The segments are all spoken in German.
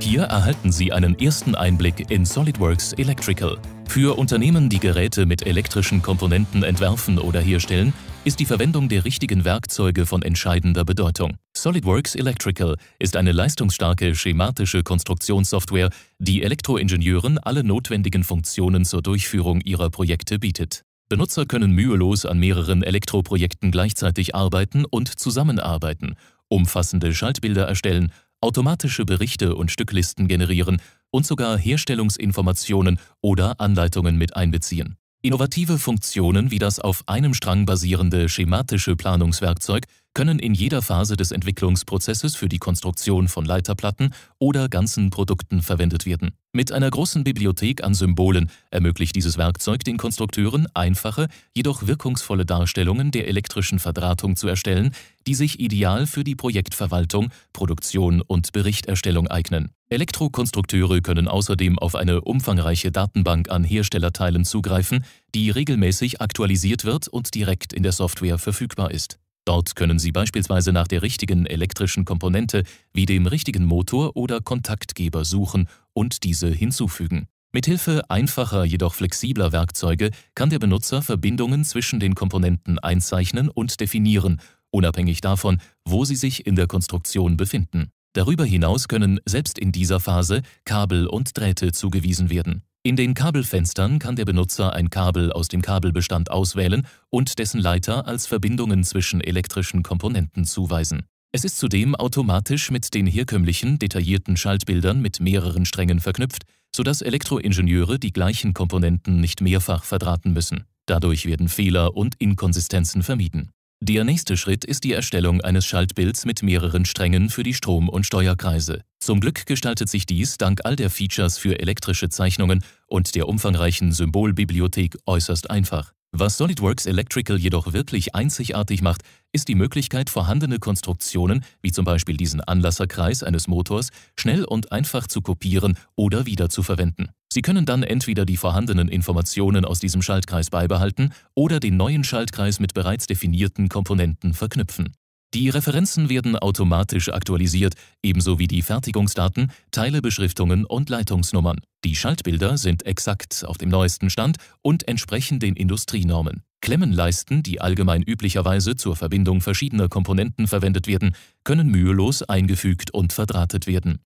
Hier erhalten Sie einen ersten Einblick in SolidWorks Electrical. Für Unternehmen, die Geräte mit elektrischen Komponenten entwerfen oder herstellen, ist die Verwendung der richtigen Werkzeuge von entscheidender Bedeutung. SolidWorks Electrical ist eine leistungsstarke schematische Konstruktionssoftware, die Elektroingenieuren alle notwendigen Funktionen zur Durchführung ihrer Projekte bietet. Benutzer können mühelos an mehreren Elektroprojekten gleichzeitig arbeiten und zusammenarbeiten, umfassende Schaltbilder erstellen, automatische Berichte und Stücklisten generieren und sogar Herstellungsinformationen oder Anleitungen mit einbeziehen. Innovative Funktionen wie das auf einem Strang basierende schematische Planungswerkzeug können in jeder Phase des Entwicklungsprozesses für die Konstruktion von Leiterplatten oder ganzen Produkten verwendet werden. Mit einer großen Bibliothek an Symbolen ermöglicht dieses Werkzeug den Konstrukteuren einfache, jedoch wirkungsvolle Darstellungen der elektrischen Verdrahtung zu erstellen, die sich ideal für die Projektverwaltung, Produktion und Berichterstellung eignen. Elektrokonstrukteure können außerdem auf eine umfangreiche Datenbank an Herstellerteilen zugreifen, die regelmäßig aktualisiert wird und direkt in der Software verfügbar ist. Dort können Sie beispielsweise nach der richtigen elektrischen Komponente wie dem richtigen Motor oder Kontaktgeber suchen und diese hinzufügen. Mithilfe einfacher, jedoch flexibler Werkzeuge kann der Benutzer Verbindungen zwischen den Komponenten einzeichnen und definieren, unabhängig davon, wo sie sich in der Konstruktion befinden. Darüber hinaus können selbst in dieser Phase Kabel und Drähte zugewiesen werden. In den Kabelfenstern kann der Benutzer ein Kabel aus dem Kabelbestand auswählen und dessen Leiter als Verbindungen zwischen elektrischen Komponenten zuweisen. Es ist zudem automatisch mit den herkömmlichen, detaillierten Schaltbildern mit mehreren Strängen verknüpft, sodass Elektroingenieure die gleichen Komponenten nicht mehrfach verdrahten müssen. Dadurch werden Fehler und Inkonsistenzen vermieden. Der nächste Schritt ist die Erstellung eines Schaltbilds mit mehreren Strängen für die Strom- und Steuerkreise. Zum Glück gestaltet sich dies dank all der Features für elektrische Zeichnungen und der umfangreichen Symbolbibliothek äußerst einfach. Was SolidWorks Electrical jedoch wirklich einzigartig macht, ist die Möglichkeit, vorhandene Konstruktionen, wie zum Beispiel diesen Anlasserkreis eines Motors, schnell und einfach zu kopieren oder wiederzuverwenden. Sie können dann entweder die vorhandenen Informationen aus diesem Schaltkreis beibehalten oder den neuen Schaltkreis mit bereits definierten Komponenten verknüpfen. Die Referenzen werden automatisch aktualisiert, ebenso wie die Fertigungsdaten, Teilebeschriftungen und Leitungsnummern. Die Schaltbilder sind exakt auf dem neuesten Stand und entsprechen den Industrienormen. Klemmenleisten, die allgemein üblicherweise zur Verbindung verschiedener Komponenten verwendet werden, können mühelos eingefügt und verdrahtet werden.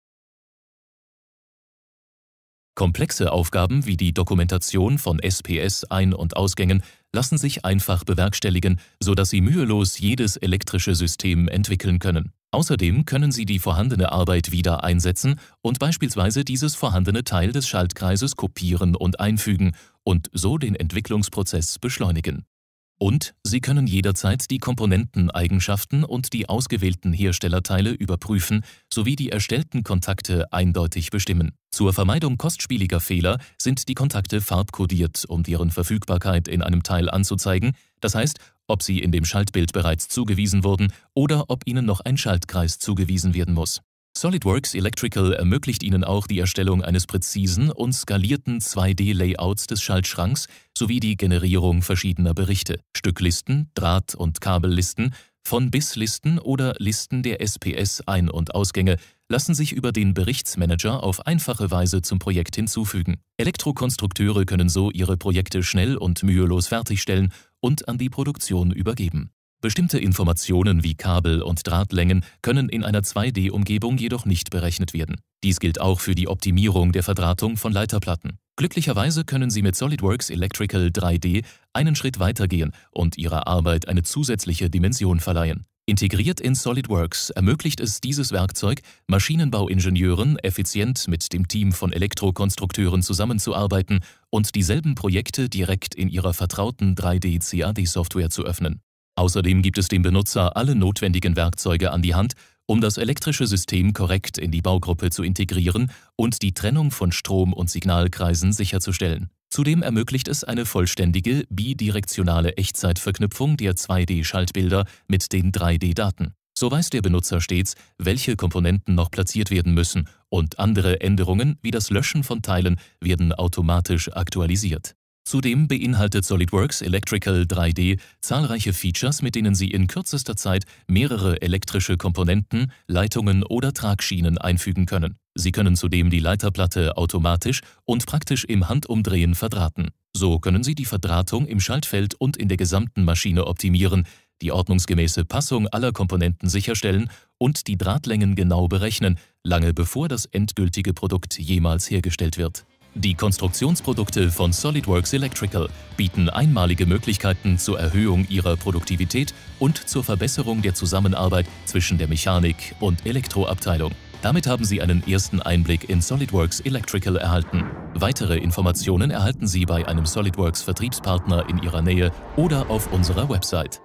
Komplexe Aufgaben wie die Dokumentation von SPS-Ein- und Ausgängen lassen sich einfach bewerkstelligen, sodass Sie mühelos jedes elektrische System entwickeln können. Außerdem können Sie die vorhandene Arbeit wieder einsetzen und beispielsweise dieses vorhandene Teil des Schaltkreises kopieren und einfügen und so den Entwicklungsprozess beschleunigen. Und Sie können jederzeit die Komponenteneigenschaften und die ausgewählten Herstellerteile überprüfen sowie die erstellten Kontakte eindeutig bestimmen. Zur Vermeidung kostspieliger Fehler sind die Kontakte farbkodiert, um deren Verfügbarkeit in einem Teil anzuzeigen, das heißt, ob sie in dem Schaltbild bereits zugewiesen wurden oder ob ihnen noch ein Schaltkreis zugewiesen werden muss. SolidWorks Electrical ermöglicht Ihnen auch die Erstellung eines präzisen und skalierten 2D-Layouts des Schaltschranks sowie die Generierung verschiedener Berichte, Stücklisten, Draht- und Kabellisten, von bis Listen oder Listen der SPS Ein- und Ausgänge lassen sich über den Berichtsmanager auf einfache Weise zum Projekt hinzufügen. Elektrokonstrukteure können so ihre Projekte schnell und mühelos fertigstellen und an die Produktion übergeben. Bestimmte Informationen wie Kabel- und Drahtlängen können in einer 2D-Umgebung jedoch nicht berechnet werden. Dies gilt auch für die Optimierung der Verdrahtung von Leiterplatten. Glücklicherweise können Sie mit SolidWorks Electrical 3D einen Schritt weitergehen und Ihrer Arbeit eine zusätzliche Dimension verleihen. Integriert in SolidWorks ermöglicht es dieses Werkzeug, Maschinenbauingenieuren effizient mit dem Team von Elektrokonstrukteuren zusammenzuarbeiten und dieselben Projekte direkt in ihrer vertrauten 3D-CAD-Software zu öffnen. Außerdem gibt es dem Benutzer alle notwendigen Werkzeuge an die Hand, um das elektrische System korrekt in die Baugruppe zu integrieren und die Trennung von Strom- und Signalkreisen sicherzustellen. Zudem ermöglicht es eine vollständige bidirektionale Echtzeitverknüpfung der 2D-Schaltbilder mit den 3D-Daten. So weiß der Benutzer stets, welche Komponenten noch platziert werden müssen und andere Änderungen wie das Löschen von Teilen werden automatisch aktualisiert. Zudem beinhaltet SolidWorks Electrical 3D zahlreiche Features, mit denen Sie in kürzester Zeit mehrere elektrische Komponenten, Leitungen oder Tragschienen einfügen können. Sie können zudem die Leiterplatte automatisch und praktisch im Handumdrehen verdrahten. So können Sie die Verdrahtung im Schaltfeld und in der gesamten Maschine optimieren, die ordnungsgemäße Passung aller Komponenten sicherstellen und die Drahtlängen genau berechnen, lange bevor das endgültige Produkt jemals hergestellt wird. Die Konstruktionsprodukte von SolidWorks Electrical bieten einmalige Möglichkeiten zur Erhöhung ihrer Produktivität und zur Verbesserung der Zusammenarbeit zwischen der Mechanik- und Elektroabteilung. Damit haben Sie einen ersten Einblick in SolidWorks Electrical erhalten. Weitere Informationen erhalten Sie bei einem SolidWorks Vertriebspartner in Ihrer Nähe oder auf unserer Website.